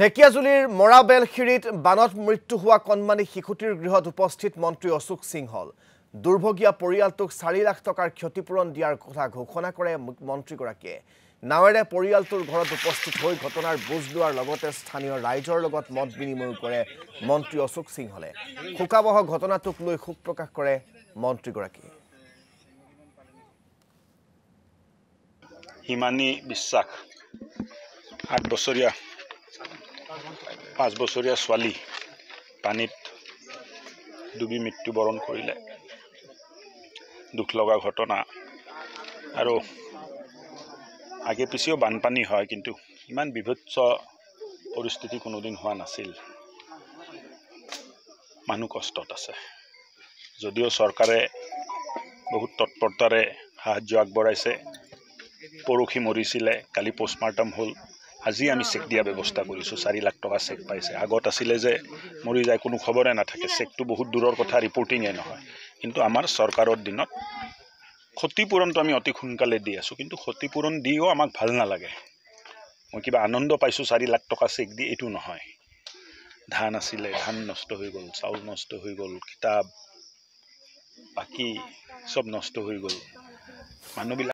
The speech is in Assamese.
ঢেকিয়াজুলিৰ মৰাবেলশিৰিত বানত মৃত্যু হোৱা কণমানি শিশুটিৰ গৃহত উপস্থিত মন্ত্ৰী অশোক সিংহল দুৰ্ভগীয়া পৰিয়ালটোক চাৰি লাখ টকাৰ ক্ষতিপূৰণ দিয়াৰ কথা ঘোষণা কৰে মন্ত্ৰীগৰাকীয়ে নাৱেৰে পৰিয়ালটোৰ ঘৰত উপস্থিত হৈ ঘটনাৰ বুজ লোৱাৰ লগতে স্থানীয় ৰাইজৰ লগত মত বিনিময় কৰে মন্ত্ৰী অশোক সিংহলে শোকাবহ ঘটনাটোক লৈ শোক প্ৰকাশ কৰে মন্ত্ৰীগৰাকীয়ে হিমানী বিশ্বাস আঠ বছৰীয়া পাঁচ বছৰীয়া ছোৱালী পানীত ডুবি মৃত্যুবৰণ কৰিলে দুখ লগা ঘটনা আৰু আগে পিছেও বানপানী হয় কিন্তু ইমান বিভৎস পৰিস্থিতি কোনোদিন হোৱা নাছিল মানুহ কষ্টত আছে যদিও চৰকাৰে বহুত তৎপৰতাৰে সাহাৰ্য আগবঢ়াইছে পৰহি মৰিছিলে কালি পষ্টমৰ্টম হ'ল আজি আমি চেক দিয়া ব্যৱস্থা কৰিছোঁ চাৰি লাখ টকা চেক পাইছে আগত আছিলে যে মৰি যায় কোনো খবৰে নাথাকে চেকটো বহুত দূৰৰ কথা ৰিপৰ্টিঙে নহয় কিন্তু আমাৰ চৰকাৰৰ দিনত ক্ষতিপূৰণটো আমি অতি সোনকালে দি আছোঁ কিন্তু ক্ষতিপূৰণ দিও আমাক ভাল নালাগে মই কিবা আনন্দ পাইছোঁ চাৰি লাখ টকা চেক দি এইটো নহয় ধান আছিলে ধান নষ্ট হৈ গ'ল চাউল নষ্ট হৈ গ'ল কিতাপ বাকী চব নষ্ট হৈ গ'ল মানুহবিলাক